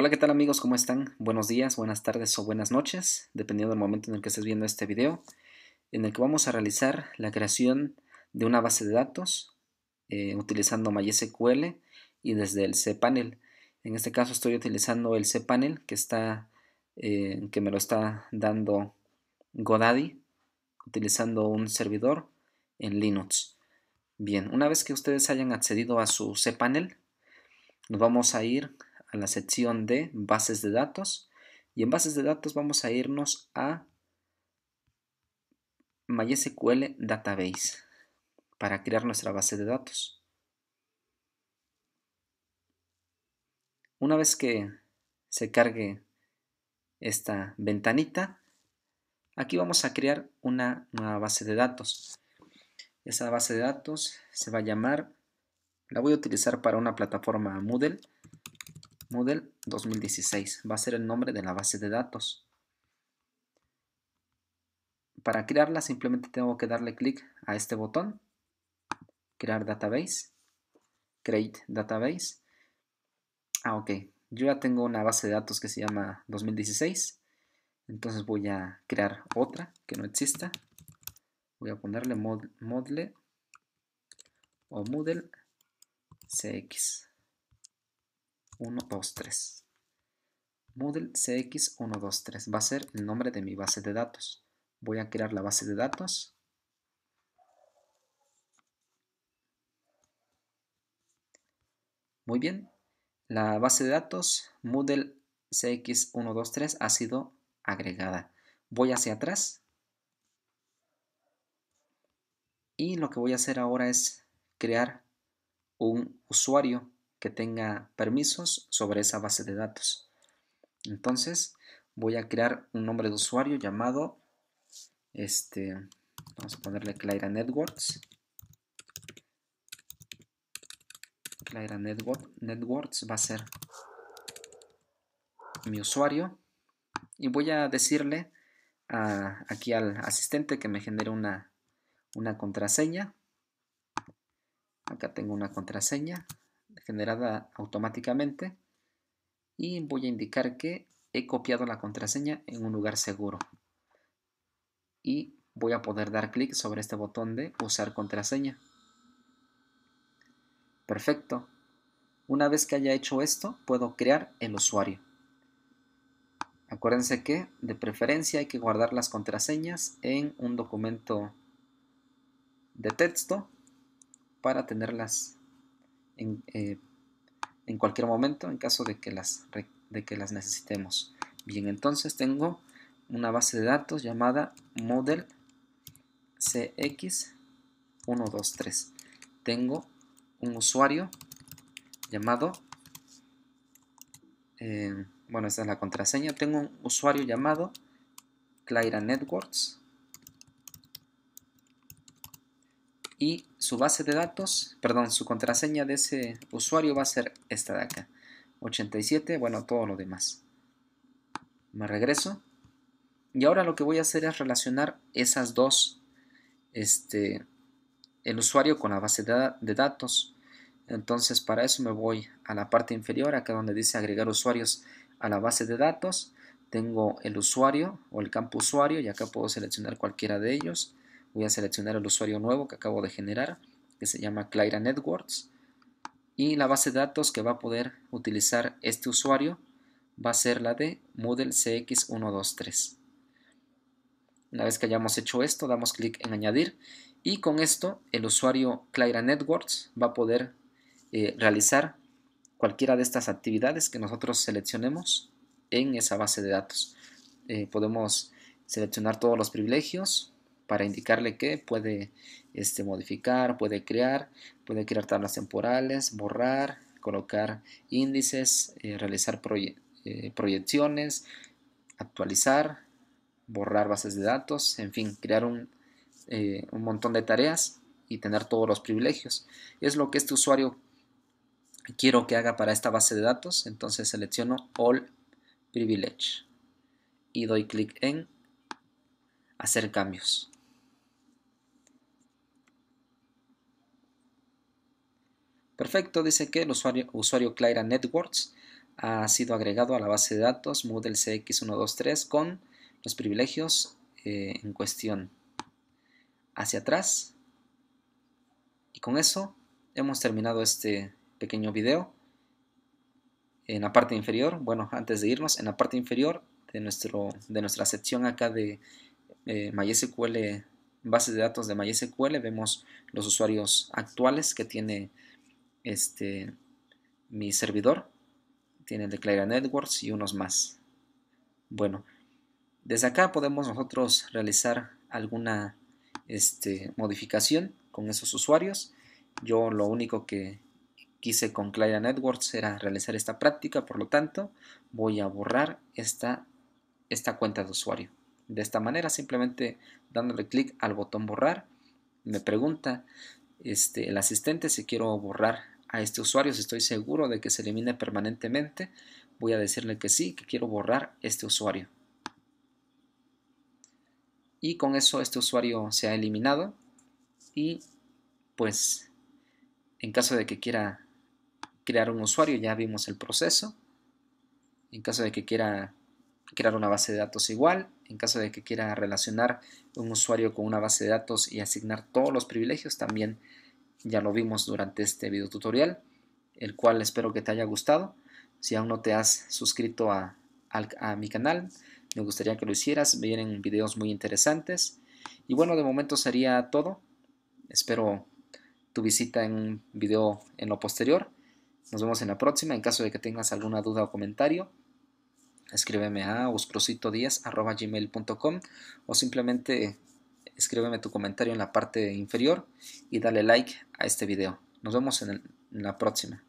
Hola, ¿qué tal amigos? ¿Cómo están? Buenos días, buenas tardes o buenas noches, dependiendo del momento en el que estés viendo este video, en el que vamos a realizar la creación de una base de datos eh, utilizando MySQL y desde el cPanel. En este caso estoy utilizando el cPanel que, está, eh, que me lo está dando Godaddy, utilizando un servidor en Linux. Bien, una vez que ustedes hayan accedido a su cPanel, nos vamos a ir a la sección de bases de datos y en bases de datos vamos a irnos a MySQL Database para crear nuestra base de datos. Una vez que se cargue esta ventanita, aquí vamos a crear una nueva base de datos. Esa base de datos se va a llamar, la voy a utilizar para una plataforma Moodle, Model 2016 va a ser el nombre de la base de datos. Para crearla simplemente tengo que darle clic a este botón, crear database, create database. Ah, ok. Yo ya tengo una base de datos que se llama 2016. Entonces voy a crear otra que no exista. Voy a ponerle model o Moodle CX. 123. Moodle CX123 va a ser el nombre de mi base de datos. Voy a crear la base de datos. Muy bien. La base de datos Moodle CX123 ha sido agregada. Voy hacia atrás. Y lo que voy a hacer ahora es crear un usuario que tenga permisos sobre esa base de datos. Entonces voy a crear un nombre de usuario llamado, este, vamos a ponerle Clara Networks. Clara Networks va a ser mi usuario y voy a decirle aquí al asistente que me genere una, una contraseña. Acá tengo una contraseña generada automáticamente y voy a indicar que he copiado la contraseña en un lugar seguro y voy a poder dar clic sobre este botón de usar contraseña perfecto una vez que haya hecho esto puedo crear el usuario acuérdense que de preferencia hay que guardar las contraseñas en un documento de texto para tenerlas eh, en, cualquier momento en caso de que, las, de que las necesitemos. Bien, entonces tengo una base de datos llamada model CX123. Tengo un usuario llamado, eh, bueno, esta es la contraseña, tengo un usuario llamado Clara Networks y su base de datos, perdón, su contraseña de ese usuario va a ser esta de acá, 87, bueno, todo lo demás. Me regreso y ahora lo que voy a hacer es relacionar esas dos, este, el usuario con la base de, de datos. Entonces para eso me voy a la parte inferior, acá donde dice agregar usuarios a la base de datos. Tengo el usuario o el campo usuario y acá puedo seleccionar cualquiera de ellos voy a seleccionar el usuario nuevo que acabo de generar, que se llama Clyra Networks. Y la base de datos que va a poder utilizar este usuario va a ser la de Moodle CX123. Una vez que hayamos hecho esto, damos clic en añadir y con esto el usuario Clyra Networks va a poder eh, realizar cualquiera de estas actividades que nosotros seleccionemos en esa base de datos. Eh, podemos seleccionar todos los privilegios, para indicarle que puede este, modificar, puede crear, puede crear tablas temporales, borrar, colocar índices, eh, realizar eh, proyecciones, actualizar, borrar bases de datos, en fin, crear un, eh, un montón de tareas y tener todos los privilegios. Es lo que este usuario quiero que haga para esta base de datos, entonces selecciono All Privilege y doy clic en hacer cambios. Perfecto, dice que el usuario, usuario Clara Networks ha sido agregado a la base de datos Moodle CX123 con los privilegios eh, en cuestión. Hacia atrás. Y con eso hemos terminado este pequeño video. En la parte inferior, bueno, antes de irnos, en la parte inferior de, nuestro, de nuestra sección acá de eh, MySQL, bases de datos de MySQL, vemos los usuarios actuales que tiene este, mi servidor. Tiene el de Clara Networks y unos más. Bueno, desde acá podemos nosotros realizar alguna este, modificación con esos usuarios. Yo lo único que quise con Clara Networks era realizar esta práctica, por lo tanto voy a borrar esta, esta cuenta de usuario. De esta manera, simplemente dándole clic al botón borrar, me pregunta este, el asistente. Si quiero borrar a este usuario, si estoy seguro de que se elimine permanentemente, voy a decirle que sí, que quiero borrar este usuario. Y con eso este usuario se ha eliminado y pues en caso de que quiera crear un usuario ya vimos el proceso. En caso de que quiera crear una base de datos igual, en caso de que quiera relacionar un usuario con una base de datos y asignar todos los privilegios, también ya lo vimos durante este video tutorial, el cual espero que te haya gustado. Si aún no te has suscrito a, mi canal, me gustaría que lo hicieras. Vienen videos muy interesantes. Y bueno, de momento sería todo. Espero tu visita en un video en lo posterior. Nos vemos en la próxima. En caso de que tengas alguna duda o comentario, escríbeme a gmail.com o simplemente escríbeme tu comentario en la parte inferior y dale like a este video. Nos vemos en la próxima.